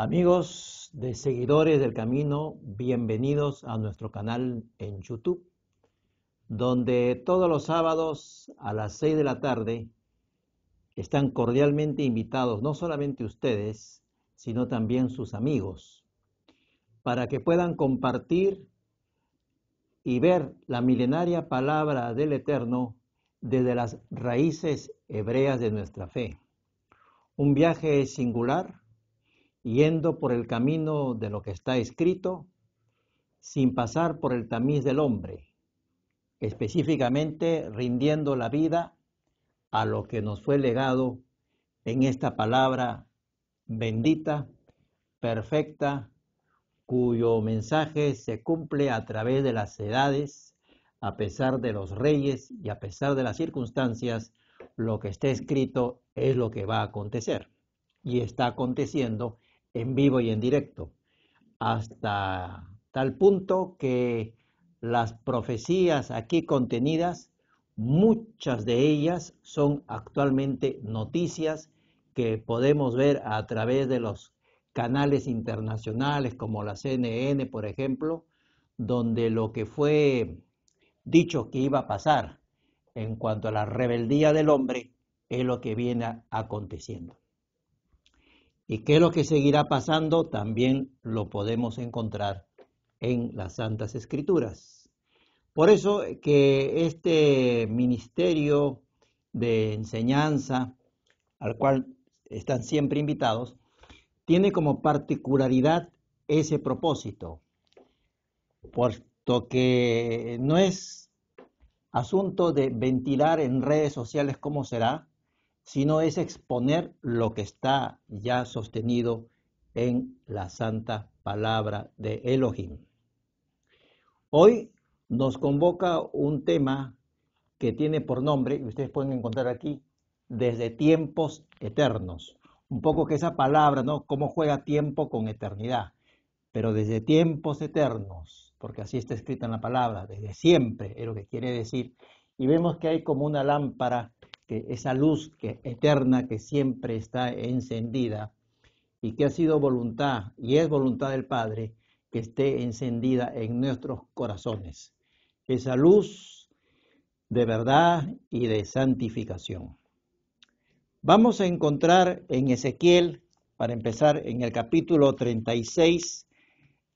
Amigos de seguidores del camino, bienvenidos a nuestro canal en YouTube, donde todos los sábados a las 6 de la tarde están cordialmente invitados no solamente ustedes, sino también sus amigos, para que puedan compartir y ver la milenaria palabra del Eterno desde las raíces hebreas de nuestra fe. Un viaje singular yendo por el camino de lo que está escrito, sin pasar por el tamiz del hombre, específicamente rindiendo la vida a lo que nos fue legado en esta palabra bendita, perfecta, cuyo mensaje se cumple a través de las edades, a pesar de los reyes y a pesar de las circunstancias, lo que está escrito es lo que va a acontecer y está aconteciendo en vivo y en directo, hasta tal punto que las profecías aquí contenidas, muchas de ellas son actualmente noticias que podemos ver a través de los canales internacionales como la CNN, por ejemplo, donde lo que fue dicho que iba a pasar en cuanto a la rebeldía del hombre es lo que viene aconteciendo. ¿Y qué es lo que seguirá pasando? También lo podemos encontrar en las Santas Escrituras. Por eso que este ministerio de enseñanza, al cual están siempre invitados, tiene como particularidad ese propósito, puesto que no es asunto de ventilar en redes sociales cómo será, sino es exponer lo que está ya sostenido en la santa palabra de Elohim. Hoy nos convoca un tema que tiene por nombre, y ustedes pueden encontrar aquí, desde tiempos eternos. Un poco que esa palabra, ¿no? Cómo juega tiempo con eternidad. Pero desde tiempos eternos, porque así está escrita en la palabra, desde siempre es lo que quiere decir. Y vemos que hay como una lámpara esa luz que, eterna que siempre está encendida y que ha sido voluntad y es voluntad del Padre que esté encendida en nuestros corazones. Esa luz de verdad y de santificación. Vamos a encontrar en Ezequiel, para empezar, en el capítulo 36,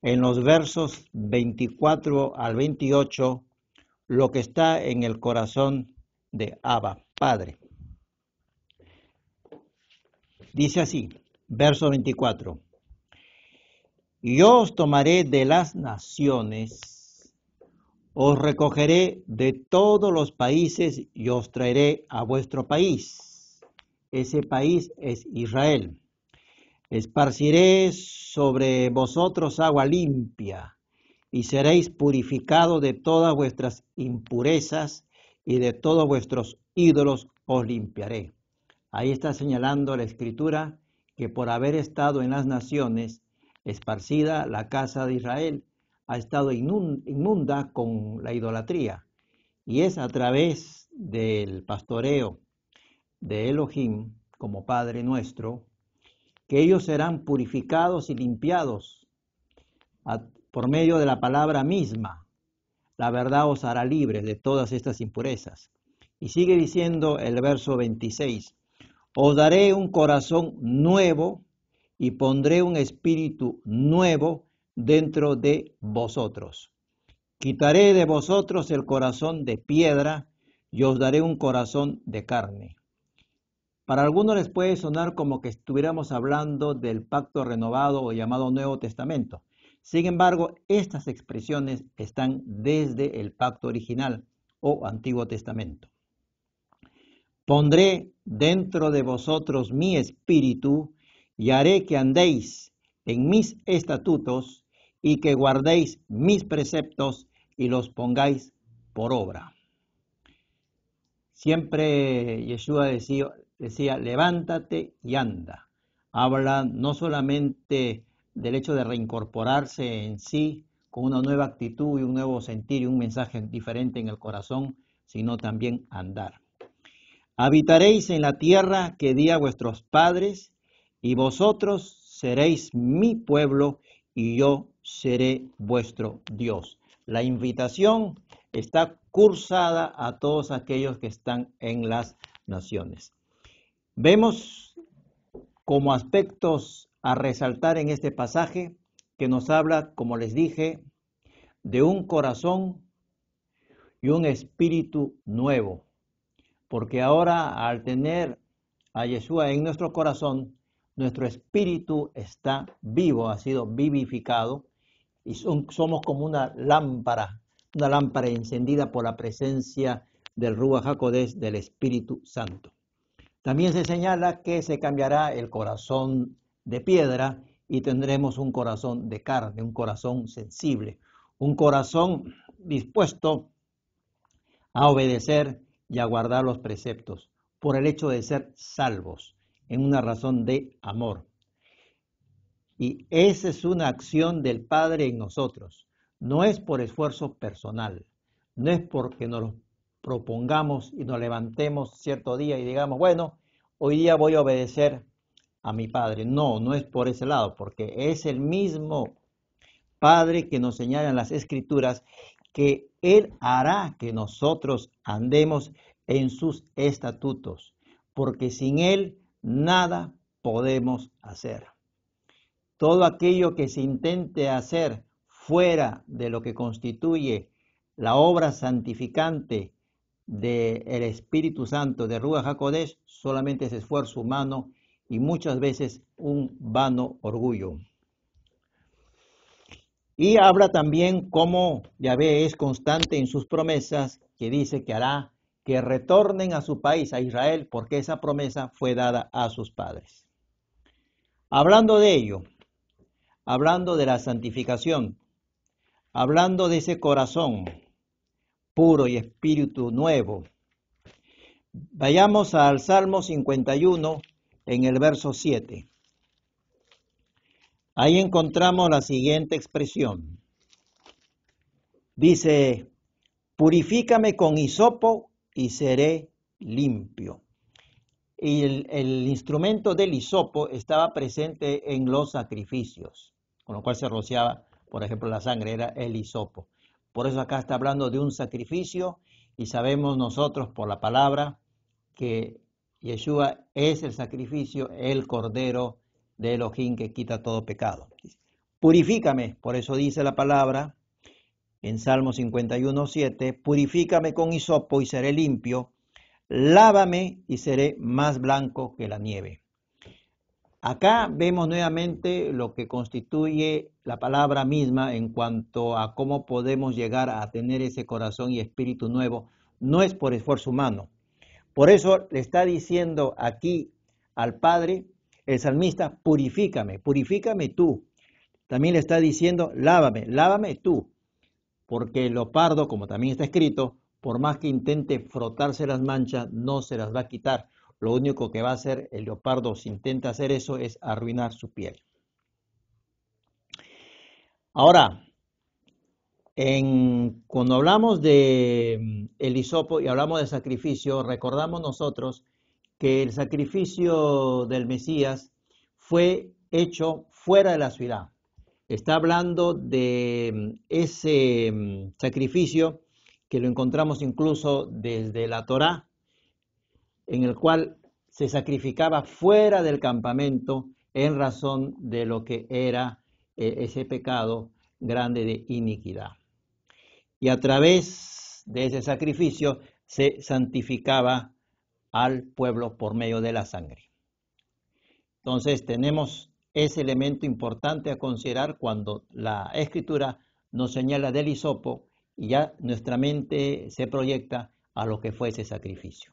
en los versos 24 al 28, lo que está en el corazón de Abba. Padre. Dice así, verso 24. Yo os tomaré de las naciones, os recogeré de todos los países y os traeré a vuestro país. Ese país es Israel. Esparciré sobre vosotros agua limpia y seréis purificados de todas vuestras impurezas y de todos vuestros ídolos os limpiaré. Ahí está señalando la escritura que por haber estado en las naciones, esparcida la casa de Israel, ha estado inmunda con la idolatría. Y es a través del pastoreo de Elohim como Padre nuestro, que ellos serán purificados y limpiados por medio de la palabra misma. La verdad os hará libres de todas estas impurezas. Y sigue diciendo el verso 26, os daré un corazón nuevo y pondré un espíritu nuevo dentro de vosotros. Quitaré de vosotros el corazón de piedra y os daré un corazón de carne. Para algunos les puede sonar como que estuviéramos hablando del pacto renovado o llamado Nuevo Testamento. Sin embargo, estas expresiones están desde el pacto original o Antiguo Testamento. Pondré dentro de vosotros mi espíritu y haré que andéis en mis estatutos y que guardéis mis preceptos y los pongáis por obra. Siempre Yeshua decía, decía, levántate y anda. Habla no solamente del hecho de reincorporarse en sí con una nueva actitud y un nuevo sentir y un mensaje diferente en el corazón, sino también andar. Habitaréis en la tierra que di a vuestros padres, y vosotros seréis mi pueblo, y yo seré vuestro Dios. La invitación está cursada a todos aquellos que están en las naciones. Vemos como aspectos a resaltar en este pasaje que nos habla, como les dije, de un corazón y un espíritu nuevo porque ahora al tener a Yeshua en nuestro corazón, nuestro espíritu está vivo, ha sido vivificado y somos como una lámpara, una lámpara encendida por la presencia del Rúa Jacodés del Espíritu Santo. También se señala que se cambiará el corazón de piedra y tendremos un corazón de carne, un corazón sensible, un corazón dispuesto a obedecer y a guardar los preceptos, por el hecho de ser salvos, en una razón de amor. Y esa es una acción del Padre en nosotros. No es por esfuerzo personal, no es porque nos propongamos y nos levantemos cierto día y digamos, bueno, hoy día voy a obedecer a mi Padre. No, no es por ese lado, porque es el mismo Padre que nos señalan las Escrituras que Él hará que nosotros andemos en sus estatutos, porque sin Él nada podemos hacer. Todo aquello que se intente hacer fuera de lo que constituye la obra santificante del Espíritu Santo de Rúa Jacobés, solamente es esfuerzo humano y muchas veces un vano orgullo. Y habla también cómo Yahvé es constante en sus promesas, que dice que hará que retornen a su país, a Israel, porque esa promesa fue dada a sus padres. Hablando de ello, hablando de la santificación, hablando de ese corazón puro y espíritu nuevo, vayamos al Salmo 51 en el verso 7. Ahí encontramos la siguiente expresión. Dice, purifícame con hisopo y seré limpio. Y el, instrumento del hisopo estaba presente en los sacrificios, con lo cual se rociaba, por ejemplo, la sangre, era el hisopo. Por eso acá está hablando de un sacrificio y sabemos nosotros por la palabra que Yeshua es el sacrificio, el cordero de Elohim que quita todo pecado. Purifícame, por eso dice la palabra en Salmo 51, 7, purifícame con hisopo y seré limpio, lávame y seré más blanco que la nieve. Acá vemos nuevamente lo que constituye la palabra misma en cuanto a cómo podemos llegar a tener ese corazón y espíritu nuevo. No es por esfuerzo humano. Por eso le está diciendo aquí al Padre, el salmista, purifícame, purifícame tú. También le está diciendo, lávame, lávame tú. Porque el leopardo, como también está escrito, por más que intente frotarse las manchas, no se las va a quitar. Lo único que va a hacer el leopardo si intenta hacer eso es arruinar su piel. Ahora, cuando hablamos de mm, el hisopo y hablamos de sacrificio, recordamos nosotros que el sacrificio del Mesías fue hecho fuera de la ciudad. Está hablando de mm, ese mm, sacrificio que lo encontramos incluso desde la Torá, en el cual se sacrificaba fuera del campamento en razón de lo que era eh, ese pecado grande de iniquidad. Y a través de ese sacrificio se santificaba al pueblo por medio de la sangre. Entonces tenemos ese elemento importante a considerar cuando la escritura nos señala del hisopo y ya nuestra mente se proyecta a lo que fue ese sacrificio.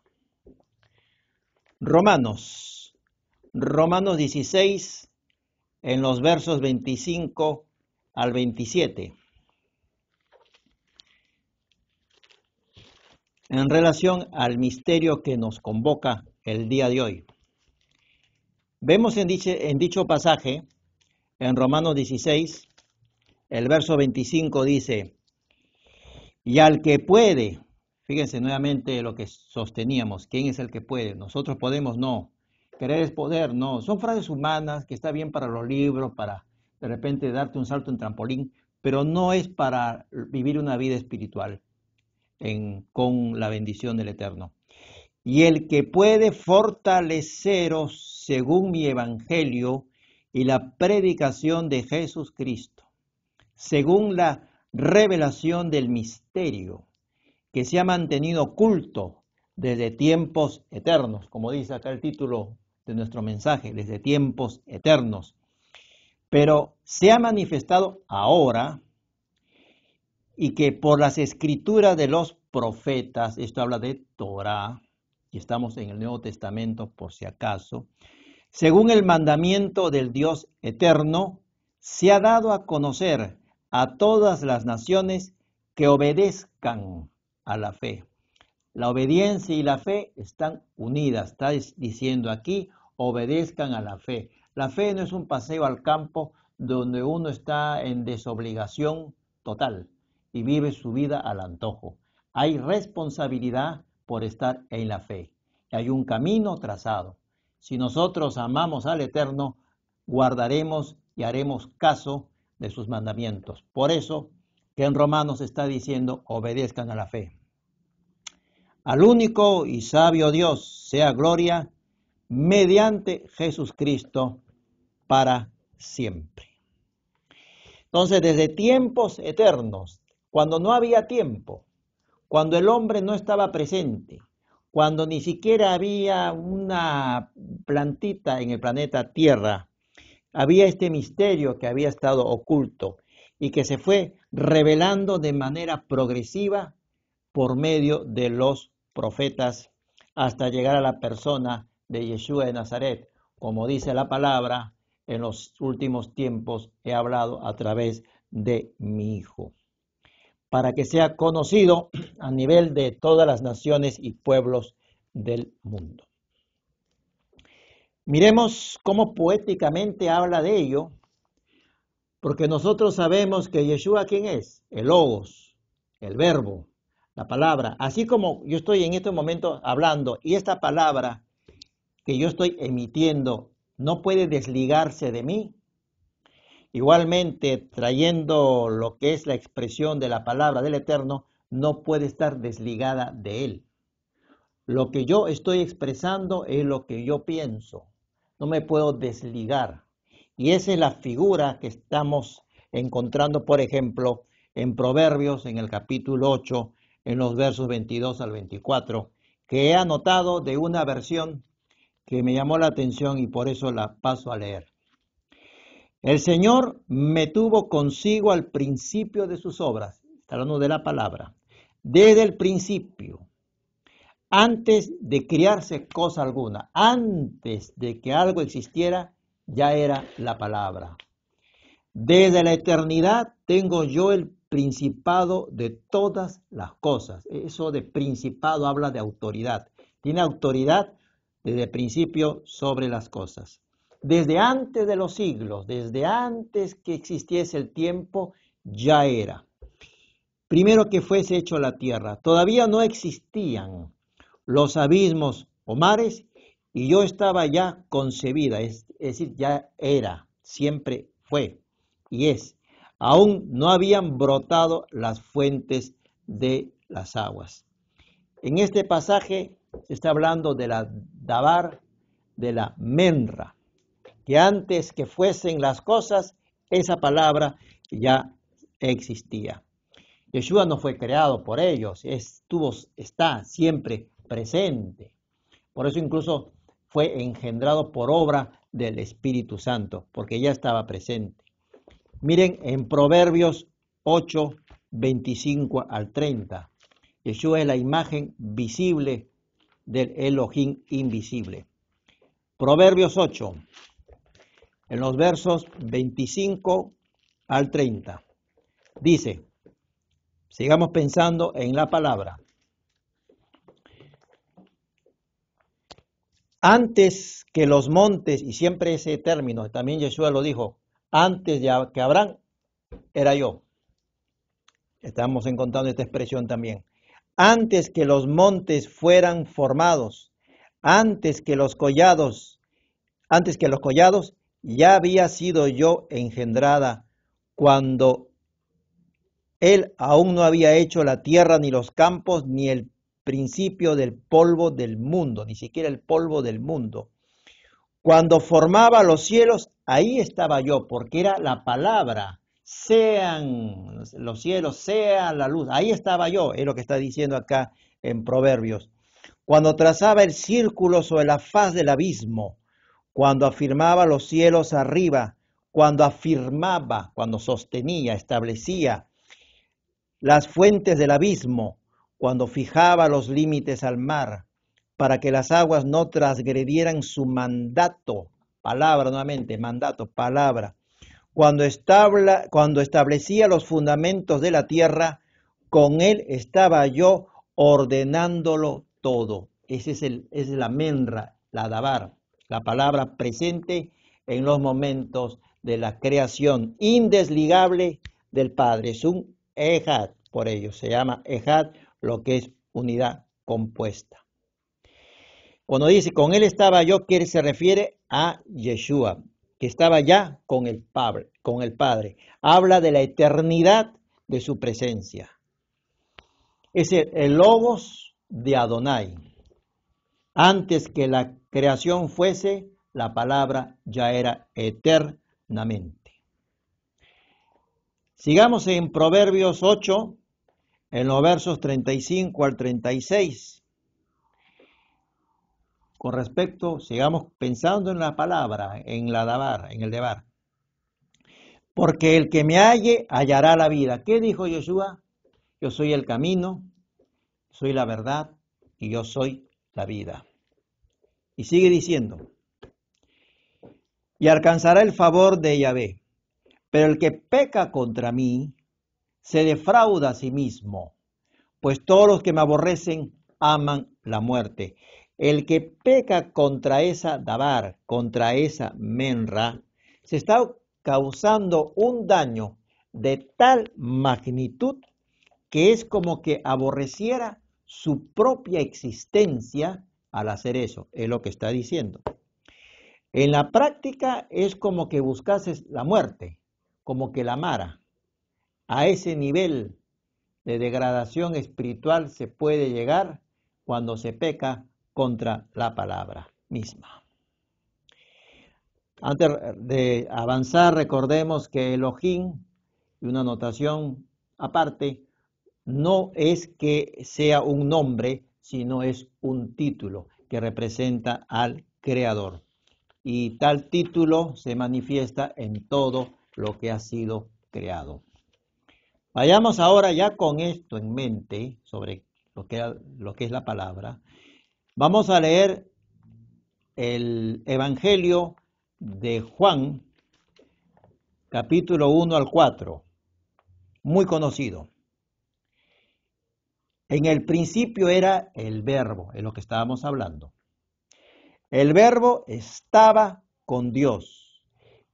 Romanos, Romanos 16, en los versos 25 al 27. en relación al misterio que nos convoca el día de hoy. Vemos en, en dicho pasaje, en Romanos 16, el verso 25 dice, y al que puede, fíjense nuevamente lo que sosteníamos, ¿quién es el que puede? Nosotros podemos, no. Querer es poder, no. Son frases humanas que está bien para los libros, para de repente darte un salto en trampolín, pero no es para vivir una vida espiritual con la bendición del Eterno. Y el que puede fortaleceros según mi evangelio y la predicación de Jesús Cristo, según la revelación del misterio que se ha mantenido oculto desde tiempos eternos, como dice acá el título de nuestro mensaje, desde tiempos eternos, pero se ha manifestado ahora y que por las escrituras de los profetas, esto habla de Torah, y estamos en el Nuevo Testamento por si acaso, según el mandamiento del Dios eterno, se ha dado a conocer a todas las naciones que obedezcan a la fe. La obediencia y la fe están unidas, está diciendo aquí, obedezcan a la fe. La fe no es un paseo al campo donde uno está en desobligación total y vive su vida al antojo. Hay responsabilidad por estar en la fe. Hay un camino trazado. Si nosotros amamos al Eterno, guardaremos y haremos caso de sus mandamientos. Por eso que en Romanos está diciendo, obedezcan a la fe. Al único y sabio Dios sea gloria mediante Jesucristo para siempre. Entonces, desde tiempos eternos, cuando no había tiempo, cuando el hombre no estaba presente, cuando ni siquiera había una plantita en el planeta Tierra, había este misterio que había estado oculto y que se fue revelando de manera progresiva por medio de los profetas hasta llegar a la persona de Yeshua de Nazaret. Como dice la palabra, en los últimos tiempos he hablado a través de mi hijo para que sea conocido a nivel de todas las naciones y pueblos del mundo. Miremos cómo poéticamente habla de ello, porque nosotros sabemos que Yeshua quién es, el logos, el verbo, la palabra, así como yo estoy en este momento hablando y esta palabra que yo estoy emitiendo no puede desligarse de mí, Igualmente, trayendo lo que es la expresión de la palabra del Eterno, no puede estar desligada de Él. Lo que yo estoy expresando es lo que yo pienso. No me puedo desligar. Y esa es la figura que estamos encontrando, por ejemplo, en Proverbios, en el capítulo 8, en los versos 22 al 24, que he anotado de una versión que me llamó la atención y por eso la paso a leer. El Señor me tuvo consigo al principio de sus obras, está hablando de la palabra, desde el principio, antes de criarse cosa alguna, antes de que algo existiera, ya era la palabra. Desde la eternidad tengo yo el principado de todas las cosas. Eso de principado habla de autoridad. Tiene autoridad desde el principio sobre las cosas. Desde antes de los siglos, desde antes que existiese el tiempo, ya era. Primero que fuese hecho la tierra, todavía no existían los abismos o mares y yo estaba ya concebida, es, decir, ya era, siempre fue y es. Aún no habían brotado las fuentes de las aguas. En este pasaje se está hablando de la Dabar, de la Menra que antes que fuesen las cosas, esa palabra ya existía. Yeshua no fue creado por ellos, estuvo, está siempre presente. Por eso incluso fue engendrado por obra del Espíritu Santo, porque ya estaba presente. Miren en Proverbios 8, 25 al 30. Yeshua es la imagen visible del Elohim invisible. Proverbios 8, en los versos 25 al 30. Dice, sigamos pensando en la palabra. Antes que los montes, y siempre ese término, también Yeshua lo dijo, antes de que Abraham era yo. Estamos encontrando esta expresión también. Antes que los montes fueran formados, antes que los collados, antes que los collados ya había sido yo engendrada cuando él aún no había hecho la tierra ni los campos ni el principio del polvo del mundo, ni siquiera el polvo del mundo. Cuando formaba los cielos, ahí estaba yo, porque era la palabra, sean los cielos, sea la luz, ahí estaba yo, es lo que está diciendo acá en Proverbios. Cuando trazaba el círculo sobre la faz del abismo, cuando afirmaba los cielos arriba, cuando afirmaba, cuando sostenía, establecía las fuentes del abismo, cuando fijaba los límites al mar, para que las aguas no transgredieran su mandato, palabra nuevamente, mandato, palabra, cuando, cuando establecía los fundamentos de la tierra, con él estaba yo ordenándolo todo. Ese es el, es la menra, la davar la palabra presente en los momentos de la creación indesligable del Padre. Es un Ejad, por ello se llama Ejad, lo que es unidad compuesta. Cuando dice, con él estaba yo, que se refiere a Yeshua, que estaba ya con el, Padre, Habla de la eternidad de su presencia. Es el, el logos de Adonai. Antes que la creación fuese, la palabra ya era eternamente. Sigamos en Proverbios 8, en los versos 35 al 36. Con respecto, sigamos pensando en la palabra, en la dabar, en el debar. Porque el que me halle hallará la vida. ¿Qué dijo Yeshua? Yo soy el camino, soy la verdad y yo soy la vida. Y sigue diciendo, y alcanzará el favor de Yahvé, pero el que peca contra mí se defrauda a sí mismo, pues todos los que me aborrecen aman la muerte. El que peca contra esa Dabar, contra esa Menra, se está causando un daño de tal magnitud que es como que aborreciera su propia existencia al hacer eso, es lo que está diciendo. En la práctica es como que buscases la muerte, como que la amara. A ese nivel de degradación espiritual se puede llegar cuando se peca contra la palabra misma. Antes de avanzar, recordemos que Elohim, una anotación aparte, no es que sea un nombre, sino es un título que representa al Creador. Y tal título se manifiesta en todo lo que ha sido creado. Vayamos ahora ya con esto en mente sobre lo que, lo que es la palabra. Vamos a leer el Evangelio de Juan, capítulo 1 al 4, muy conocido. En el principio era el verbo, en lo que estábamos hablando. El verbo estaba con Dios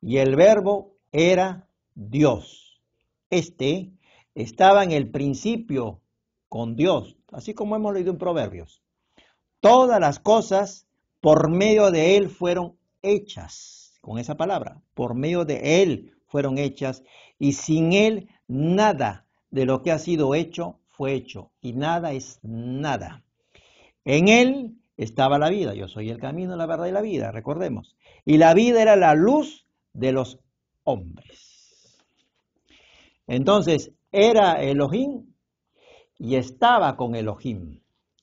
y el verbo era Dios. Este estaba en el principio con Dios, así como hemos leído en Proverbios. Todas las cosas por medio de Él fueron hechas, con esa palabra, por medio de Él fueron hechas y sin Él nada de lo que ha sido hecho fue hecho y nada es nada. En él estaba la vida, yo soy el camino, la verdad y la vida, recordemos. Y la vida era la luz de los hombres. Entonces, era Elohim y estaba con Elohim,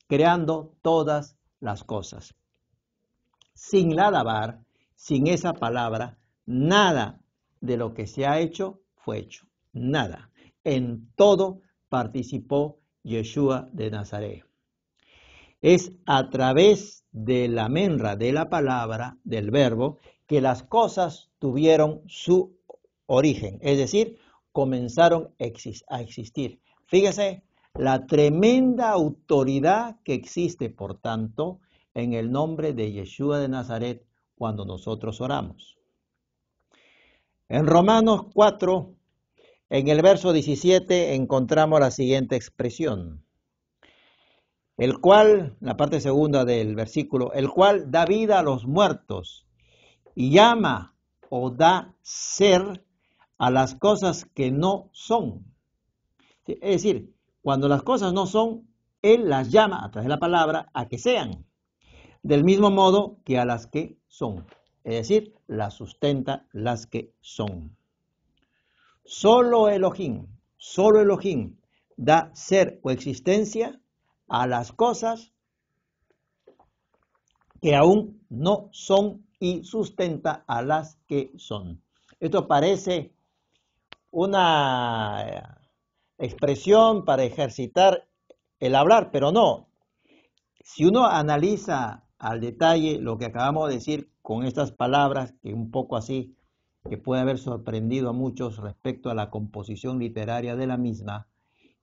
creando todas las cosas. Sin la dabar, sin esa palabra, nada de lo que se ha hecho fue hecho. Nada. En todo participó Yeshua de Nazaret. Es a través de la menra, de la palabra, del verbo, que las cosas tuvieron su origen, es decir, comenzaron a existir. Fíjese la tremenda autoridad que existe, por tanto, en el nombre de Yeshua de Nazaret cuando nosotros oramos. En Romanos 4, en el verso 17 encontramos la siguiente expresión, el cual, la parte segunda del versículo, el cual da vida a los muertos y llama o da ser a las cosas que no son. Es decir, cuando las cosas no son, Él las llama a través de la palabra a que sean, del mismo modo que a las que son. Es decir, las sustenta las que son. Solo Elohim, solo Elohim da ser o existencia a las cosas que aún no son y sustenta a las que son. Esto parece una eh, expresión para ejercitar el hablar, pero no. Si uno analiza al detalle lo que acabamos de decir con estas palabras que un poco así que puede haber sorprendido a muchos respecto a la composición literaria de la misma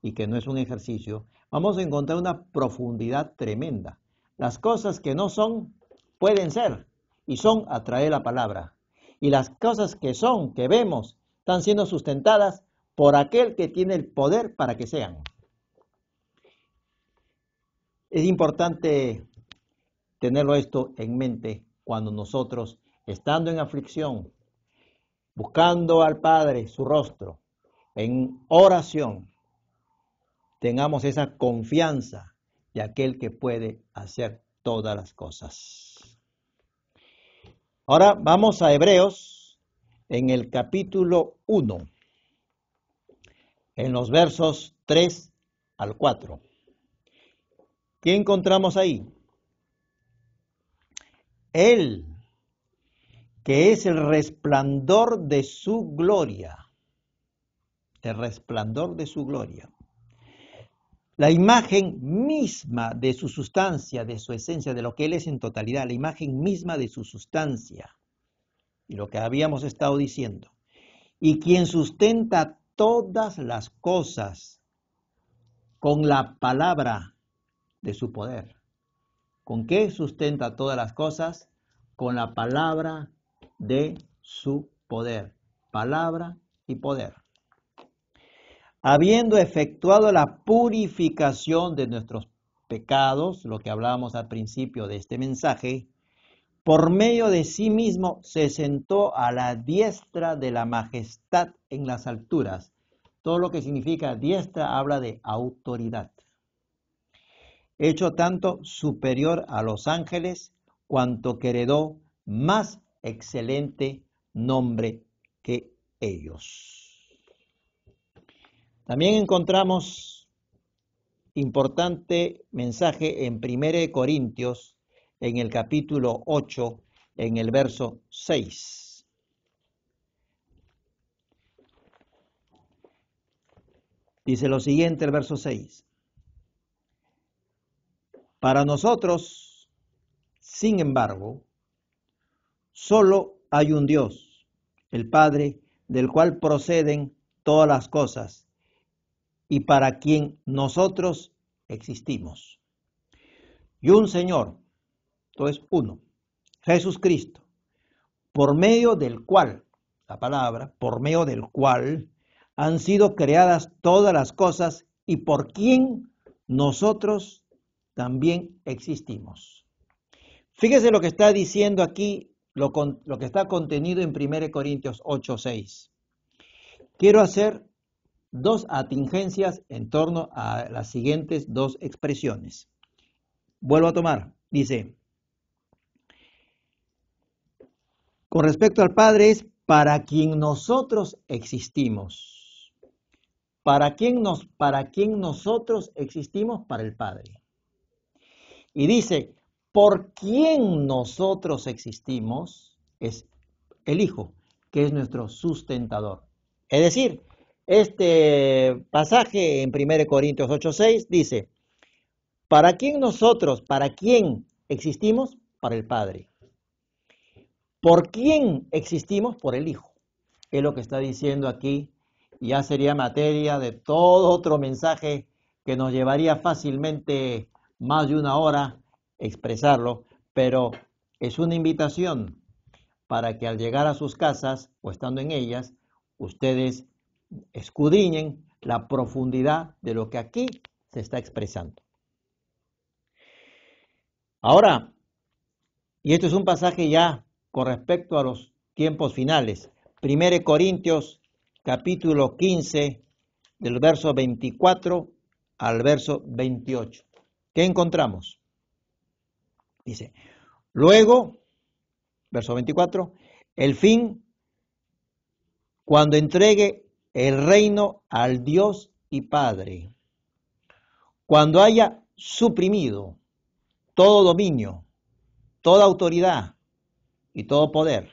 y que no es un ejercicio, vamos a encontrar una profundidad tremenda. Las cosas que no son pueden ser y son atrae la palabra. Y las cosas que son, que vemos, están siendo sustentadas por aquel que tiene el poder para que sean. Es importante tenerlo esto en mente cuando nosotros, estando en aflicción, buscando al Padre su rostro, en oración, tengamos esa confianza de aquel que puede hacer todas las cosas. Ahora vamos a Hebreos en el capítulo 1, en los versos 3 al 4. ¿Qué encontramos ahí? Él que es el resplandor de su gloria. El resplandor de su gloria. La imagen misma de su sustancia, de su esencia, de lo que Él es en totalidad, la imagen misma de su sustancia. Y lo que habíamos estado diciendo. Y quien sustenta todas las cosas con la palabra de su poder. ¿Con qué sustenta todas las cosas? Con la palabra de su poder. Palabra y poder. Habiendo efectuado la purificación de nuestros pecados, lo que hablábamos al principio de este mensaje, por medio de sí mismo se sentó a la diestra de la majestad en las alturas. Todo lo que significa diestra habla de autoridad. Hecho tanto superior a los ángeles, cuanto que heredó más excelente nombre que ellos. También encontramos importante mensaje en 1 Corintios, en el capítulo 8, en el verso 6. Dice lo siguiente el verso 6. Para nosotros, sin embargo, Solo hay un Dios, el Padre, del cual proceden todas las cosas y para quien nosotros existimos. Y un Señor, todo es uno, Jesucristo, por medio del cual, la palabra, por medio del cual han sido creadas todas las cosas y por quien nosotros también existimos. Fíjese lo que está diciendo aquí lo, que está contenido en 1 Corintios 6. Quiero hacer dos atingencias en torno a las siguientes dos expresiones. Vuelvo a tomar. Dice, con respecto al Padre es para quien nosotros existimos. ¿Para quien nos, para quien nosotros existimos? Para el Padre. Y dice, por quién nosotros existimos es el Hijo, que es nuestro sustentador. Es decir, este pasaje en 1 Corintios 8:6 dice, ¿para quién nosotros, para quién existimos? Para el Padre. ¿Por quién existimos? Por el Hijo. Es lo que está diciendo aquí. Ya sería materia de todo otro mensaje que nos llevaría fácilmente más de una hora expresarlo, pero es una invitación para que al llegar a sus casas o estando en ellas, ustedes escudriñen la profundidad de lo que aquí se está expresando. Ahora, y esto es un pasaje ya con respecto a los tiempos finales, 1 Corintios capítulo 15, del verso 24 al verso 28. ¿Qué encontramos? Dice, luego, verso 24, el fin, cuando entregue el reino al Dios y Padre, cuando haya suprimido todo dominio, toda autoridad y todo poder,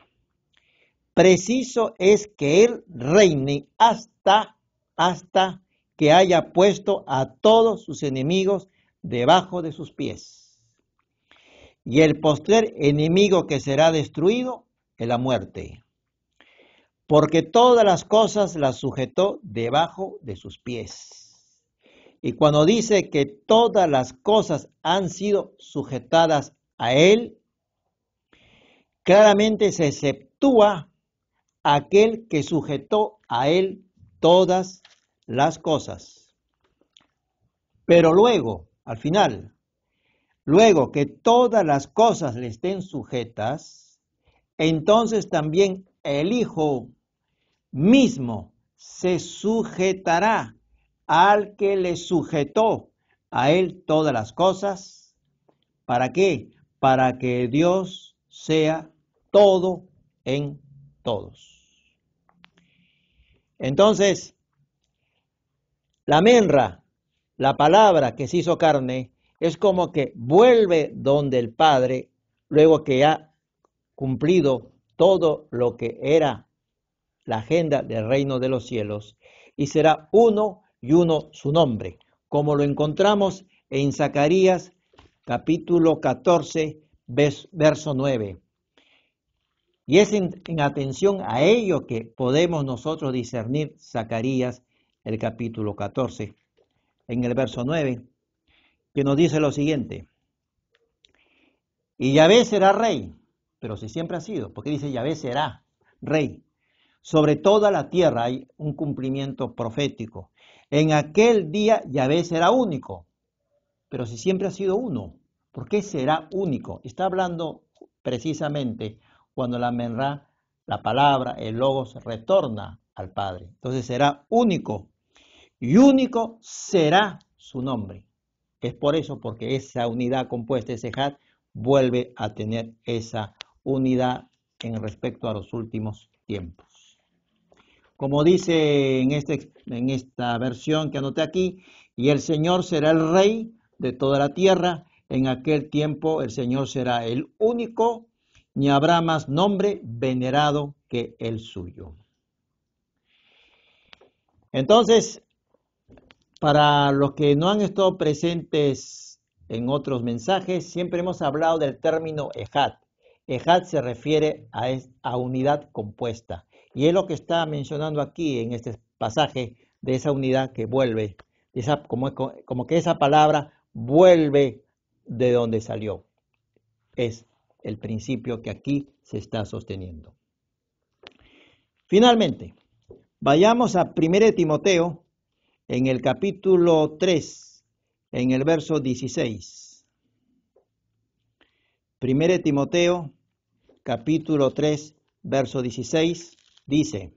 preciso es que Él reine hasta, hasta que haya puesto a todos sus enemigos debajo de sus pies y el postrer enemigo que será destruido es la muerte, porque todas las cosas las sujetó debajo de sus pies. Y cuando dice que todas las cosas han sido sujetadas a él, claramente se exceptúa aquel que sujetó a él todas las cosas. Pero luego, al final, Luego que todas las cosas le estén sujetas, entonces también el Hijo mismo se sujetará al que le sujetó a él todas las cosas. ¿Para qué? Para que Dios sea todo en todos. Entonces, la menra, la palabra que se hizo carne, es como que vuelve donde el Padre, luego que ha cumplido todo lo que era la agenda del reino de los cielos, y será uno y uno su nombre, como lo encontramos en Zacarías capítulo 14, verso 9. Y es en, atención a ello que podemos nosotros discernir Zacarías el capítulo 14, en el verso 9 que nos dice lo siguiente. Y Yahvé será rey, pero si siempre ha sido, porque dice Yahvé será rey. Sobre toda la tierra hay un cumplimiento profético. En aquel día Yahvé será único, pero si siempre ha sido uno, ¿por qué será único? Está hablando precisamente cuando la menra, la palabra, el logos retorna al Padre. Entonces será único y único será su nombre. Es por eso, porque esa unidad compuesta, ese hat, vuelve a tener esa unidad en respecto a los últimos tiempos. Como dice en, este, en esta versión que anoté aquí, y el Señor será el rey de toda la tierra, en aquel tiempo el Señor será el único, ni habrá más nombre venerado que el suyo. Entonces, para los que no han estado presentes en otros mensajes, siempre hemos hablado del término Ejad. Ejad se refiere a, unidad compuesta y es lo que está mencionando aquí en este pasaje de esa unidad que vuelve, como, como que esa palabra vuelve de donde salió. Es el principio que aquí se está sosteniendo. Finalmente, vayamos a 1 Timoteo en el capítulo 3, en el verso 16. 1 Timoteo, capítulo 3, verso 16, dice,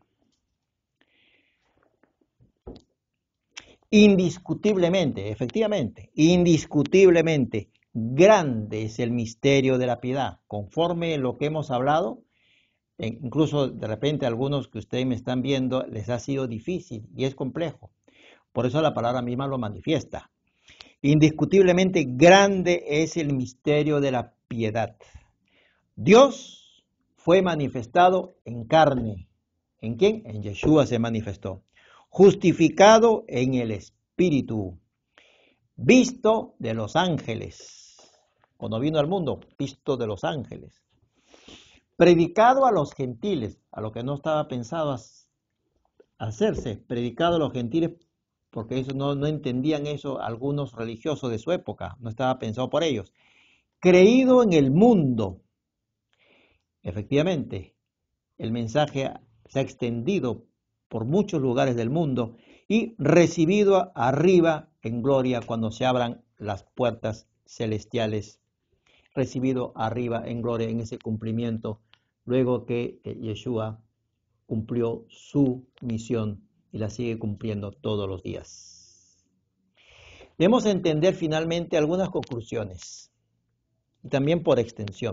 indiscutiblemente, efectivamente, indiscutiblemente, grande es el misterio de la piedad, conforme lo que hemos hablado. E incluso de repente algunos que ustedes me están viendo les ha sido difícil y es complejo. Por eso la palabra misma lo manifiesta. Indiscutiblemente grande es el misterio de la piedad. Dios fue manifestado en carne. ¿En quién? En Yeshua se manifestó. Justificado en el Espíritu. Visto de los ángeles. Cuando vino al mundo, visto de los ángeles. Predicado a los gentiles, a lo que no estaba pensado hacerse. Predicado a los gentiles porque eso no, no entendían eso algunos religiosos de su época, no estaba pensado por ellos. Creído en el mundo. Efectivamente, el mensaje se ha extendido por muchos lugares del mundo y recibido arriba en gloria cuando se abran las puertas celestiales. Recibido arriba en gloria en ese cumplimiento, luego que Yeshua cumplió su misión y la sigue cumpliendo todos los días. Debemos entender finalmente algunas conclusiones y también por extensión.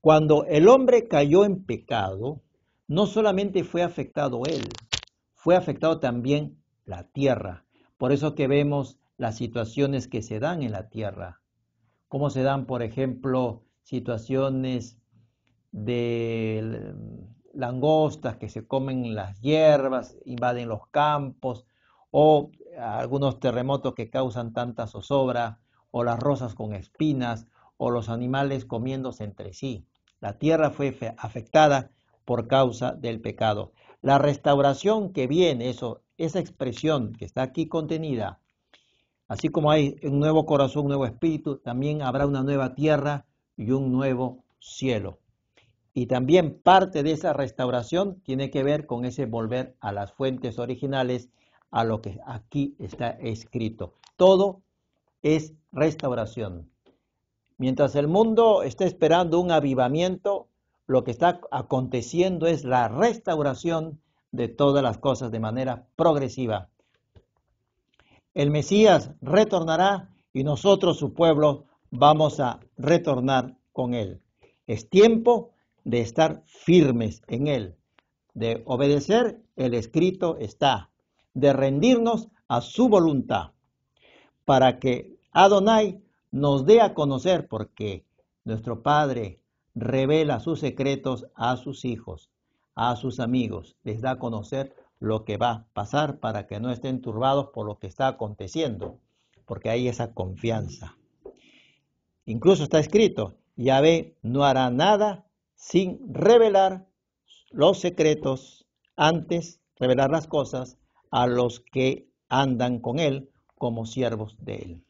Cuando el hombre cayó en pecado, no solamente fue afectado él, fue afectado también la tierra. Por eso que vemos las situaciones que se dan en la tierra, cómo se dan, por ejemplo, situaciones de langostas que se comen las hierbas, invaden los campos, o algunos terremotos que causan tanta zozobra, o las rosas con espinas, o los animales comiéndose entre sí. La tierra fue afectada por causa del pecado. La restauración que viene, eso, esa expresión que está aquí contenida, así como hay un nuevo corazón, un nuevo espíritu, también habrá una nueva tierra y un nuevo cielo. Y también parte de esa restauración tiene que ver con ese volver a las fuentes originales, a lo que aquí está escrito. Todo es restauración. Mientras el mundo está esperando un avivamiento, lo que está aconteciendo es la restauración de todas las cosas de manera progresiva. El Mesías retornará y nosotros, su pueblo, vamos a retornar con él. Es tiempo de estar firmes en Él, de obedecer, el escrito está, de rendirnos a su voluntad, para que Adonai nos dé a conocer, porque nuestro Padre revela sus secretos a sus hijos, a sus amigos, les da a conocer lo que va a pasar para que no estén turbados por lo que está aconteciendo, porque hay esa confianza. Incluso está escrito, Yahvé no hará nada sin revelar los secretos, antes revelar las cosas a los que andan con Él como siervos de Él.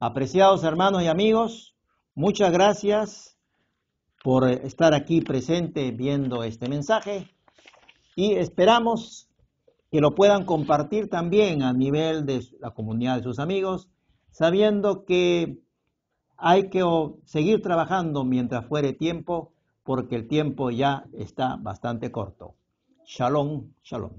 Apreciados hermanos y amigos, muchas gracias por estar aquí presente viendo este mensaje y esperamos que lo puedan compartir también a nivel de la comunidad de sus amigos, sabiendo que hay que seguir trabajando mientras fuere tiempo, porque el tiempo ya está bastante corto. Shalom, shalom.